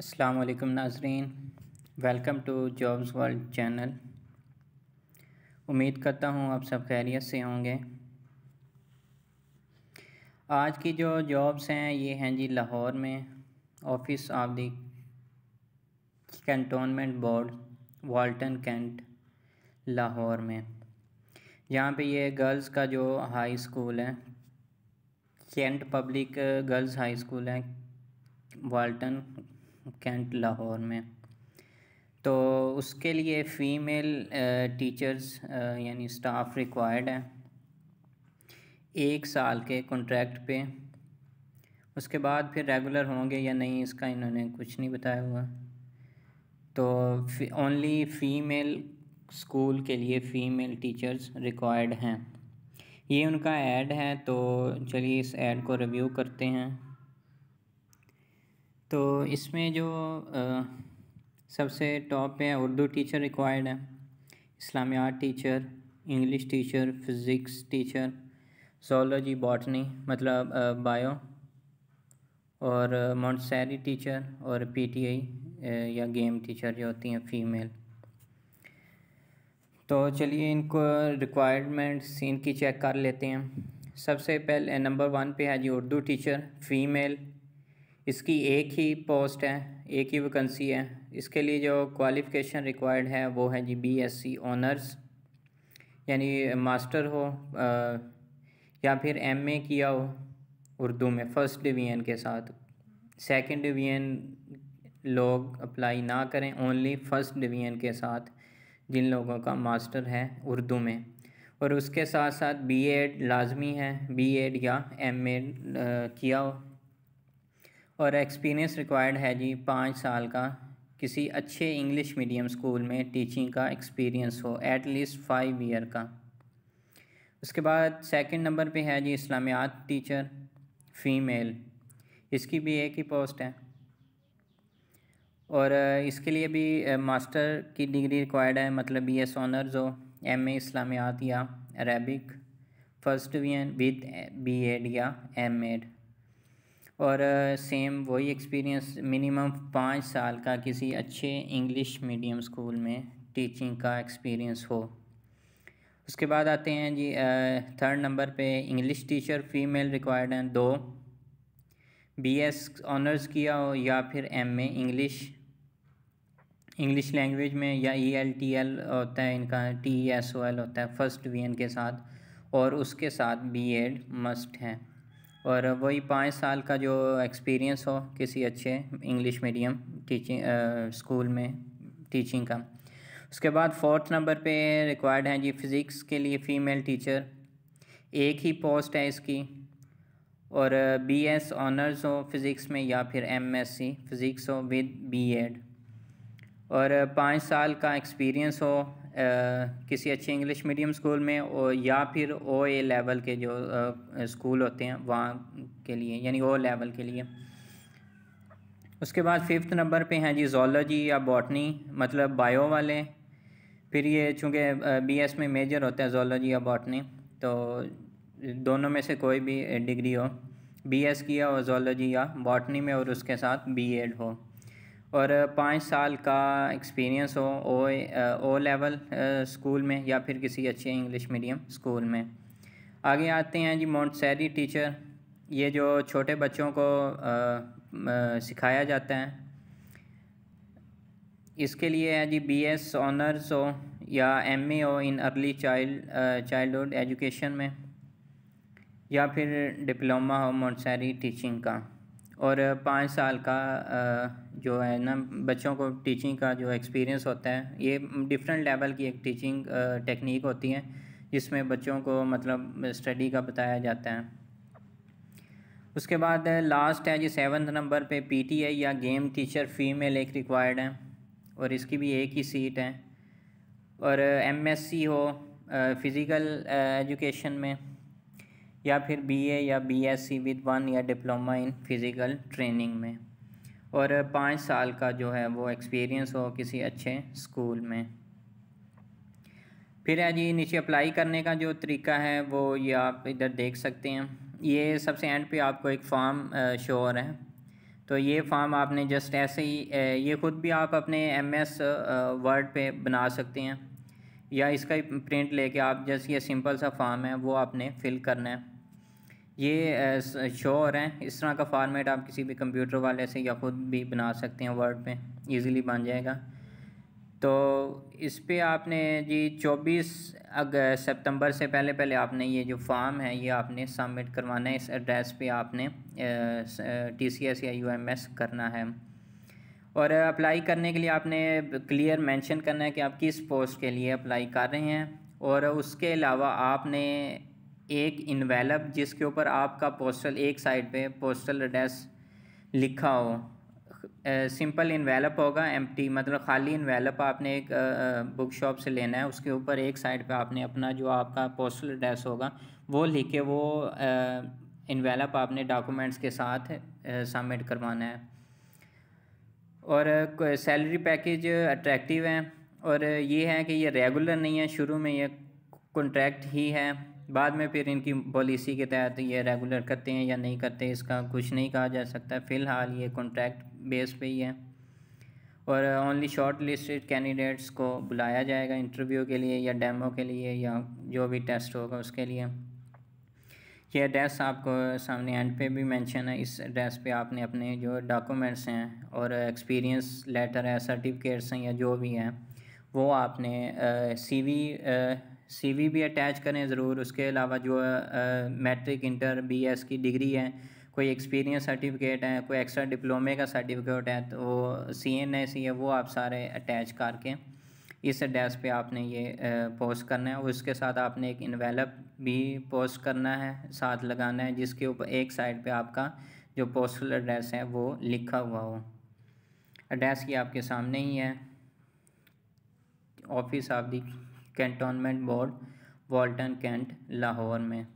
अस्सलाम वालेकुम नाजरीन welcome to jobs world channel उम्मीद करता हूँ आप सब खैरियत से होंगे आज की जो जॉब्स हैं ये हैं जी लाहौर में office of the cantonment board Walton cantt Lahore में यहाँ पे ये गर्ल्स का जो हाई स्कूल है cantt public girls high school है वाल्टन कैंट लाहौर में तो उसके लिए फ़ीमेल टीचर्स यानी स्टाफ रिक्वायर्ड है एक साल के कॉन्ट्रैक्ट पे उसके बाद फिर रेगुलर होंगे या नहीं इसका इन्होंने कुछ नहीं बताया हुआ तो ओनली फ़ीमेल स्कूल के लिए फ़ीमेल टीचर्स रिक्वायर्ड हैं ये उनका ऐड है तो चलिए इस ऐड को रिव्यू करते हैं तो इसमें जो आ, सबसे टॉप पे उर्दू टीचर रिक्वायर्ड है इस्लामी art teacher English teacher physics teacher zoology botany मतलब बायो और मॉन्टसरी टीचर और पीटीआई या गेम टीचर जो होती हैं फीमेल तो चलिए इनको रिक्वायरमेंट्स इनकी चेक कर लेते हैं सबसे पहले नंबर वन पे है जी उर्दू टीचर फीमेल इसकी एक ही पोस्ट है एक ही वैकेंसी है इसके लिए जो क्वालिफ़िकेशन रिक्वायर्ड है वो है जी बी एस सी ऑनर्स यानी मास्टर हो आ, या फिर एम ए किया हो उर्दू में फ़र्स्ट डिवीजन के साथ सेकंड डिवीजन लोग अप्लाई ना करें ओनली फ़र्स्ट डिवीजन के साथ जिन लोगों का मास्टर है उर्दू में और उसके साथ साथ बी एड लाजमी है बी एड या एम एड किया हो और एक्सपीरियंस रिक्वायर्ड है जी पाँच साल का किसी अच्छे इंग्लिश मीडियम स्कूल में टीचिंग का एक्सपीरियंस हो एट लीस्ट फाइव ईयर का उसके बाद सेकंड नंबर पे है जी इस्लामियात टीचर फीमेल इसकी भी एक ही पोस्ट है और इसके लिए भी मास्टर की डिग्री रिक्वायर्ड है मतलब बी एस ऑनर्स हो एम ए इस्लामियात या अरेबिक फर्स्ट वी एन विद बी एड या एम एड और सेम वही एक्सपीरियंस मिनिमम पाँच साल का किसी अच्छे इंग्लिश मीडियम स्कूल में टीचिंग का एक्सपीरियंस हो उसके बाद आते हैं जी थर्ड नंबर पे इंग्लिश टीचर फीमेल रिक्वायर्ड हैं दो बीएस ऑनर्स किया हो या फिर एम में इंग्लिश इंग्लिश लैंग्वेज में या ई एल टी एल होता है इनका टी एस ओ एल होता है फर्स्ट वी एन के साथ और उसके साथ बी एड मस्ट है और वही पाँच साल का जो एक्सपीरियंस हो किसी अच्छे इंग्लिश मीडियम टीचिंग स्कूल में टीचिंग का उसके बाद फोर्थ नंबर पे रिक्वायर्ड है जी फिज़िक्स के लिए फ़ीमेल टीचर एक ही पोस्ट है इसकी और बी एस ऑनर्स हो फिज़िक्स में या फिर एम एस सी फिज़िक्स हो विद बी एड और पाँच साल का एक्सपीरियंस हो किसी अच्छे इंग्लिश मीडियम स्कूल में और या फिर ओ ए लेवल के जो स्कूल होते हैं वहाँ के लिए यानी ओ लेवल के लिए उसके बाद फिफ्थ नंबर पे हैं जी जोलॉजी या बॉटनी मतलब बायो वाले फिर ये चूँकि बी एस में मेजर होता है जोलॉजी या बॉटनी तो दोनों में से कोई भी डिग्री हो बी एस किया और जोलॉजी या बॉटनी में और उसके साथ बी एड हो और पाँच साल का एक्सपीरियंस हो ओ ओ लेवल स्कूल में या फिर किसी अच्छे इंग्लिश मीडियम स्कूल में आगे आते हैं जी मोन्टसैरी टीचर ये जो छोटे बच्चों को आ, आ, सिखाया जाता है इसके लिए है जी बी एस ऑनर्स हो या एम ए हो in early child childhood education में या फिर डिप्लोमा हो मोन्टसैरी टीचिंग का और पाँच साल का आ, जो है ना बच्चों को टीचिंग का जो एक्सपीरियंस होता है ये डिफरेंट लेवल की एक टीचिंग टेक्निक होती है जिसमें बच्चों को मतलब स्टडी का बताया जाता है उसके बाद लास्ट है जी सेवन्थ नंबर पे पीटीए या गेम टीचर फीमेल एक रिक्वायर्ड है और इसकी भी एक ही सीट है और एमएससी हो फिज़िकल एजुकेशन में या फिर बीए या बीएससी विद वन या डिप्लोमा इन फिज़िकल ट्रेनिंग में और पाँच साल का जो है वो एक्सपीरियंस हो किसी अच्छे स्कूल में फिर है जी नीचे अप्लाई करने का जो तरीका है वो ये आप इधर देख सकते हैं ये सबसे एंड पे आपको एक फॉर्म शो हो रहा है तो ये फॉर्म आपने जस्ट ऐसे ही ये ख़ुद भी आप अपने एम एस वर्ड पे बना सकते हैं या इसका प्रिंट लेके आप जस्ट ये सिंपल सा फॉर्म है वो आपने फिल करना है ये श्योर हैं इस तरह का फार्मेट आप किसी भी कंप्यूटर वाले से या ख़ुद भी बना सकते हैं वर्ड पे इजीली बन जाएगा तो इस पर आपने जी 24 अग सितंबर से पहले पहले आपने ये जो फॉर्म है ये आपने सबमिट करवाना है इस एड्रेस पे आपने टी सी एस या यू एम एस करना है और अप्लाई करने के लिए आपने क्लियर मेंशन करना है कि आप किस पोस्ट के लिए अप्लाई कर रहे हैं और उसके अलावा आपने एक इन्वेलप जिसके ऊपर आपका पोस्टल एक साइड पे पोस्टल एड्रेस लिखा हो सिंपल इन्वेलप होगा एम मतलब खाली इन्वेलप आपने एक बुक शॉप से लेना है उसके ऊपर एक साइड पे आपने अपना जो आपका पोस्टल एड्रेस होगा वो लिखे वो इन्वेलप आपने डॉक्यूमेंट्स के साथ सबमिट करवाना है और सैलरी पैकेज अट्रैक्टिव है और ये है कि ये रेगुलर नहीं है शुरू में ये कॉन्ट्रैक्ट ही है बाद में फिर इनकी पॉलिसी के तहत ये रेगुलर करते हैं या नहीं करते इसका कुछ नहीं कहा जा सकता फ़िलहाल ये कॉन्ट्रैक्ट बेस पे ही है और ओनली शॉर्ट लिस्टेड कैंडिडेट्स को बुलाया जाएगा इंटरव्यू के लिए या डेमो के लिए या जो भी टेस्ट होगा उसके लिए ये एड्रेस आपको सामने एंड पे भी मेंशन है इस एड्रेस पे आपने अपने जो डॉक्यूमेंट्स हैं और एक्सपीरियंस लेटर है सर्टिफिकेट्स हैं या जो भी हैं वो आपने सीवी सीवी भी अटैच करें ज़रूर उसके अलावा जो मैट्रिक इंटर बीएस की डिग्री है कोई एक्सपीरियंस सर्टिफिकेट है कोई एक्स्ट्रा डिप्लोमे का सर्टिफिकेट है तो सी एन एस सी है वो आप सारे अटैच करके इस एड्रेस पे आपने ये पोस्ट करना है और उसके साथ आपने एक इन्वेलप भी पोस्ट करना है साथ लगाना है जिसके ऊपर एक साइड पे आपका जो पोस्टल एड्रेस है वो लिखा हुआ हो एड्रेस ये आपके सामने ही है ऑफिस आप the cantonment board Walton cantt Lahore में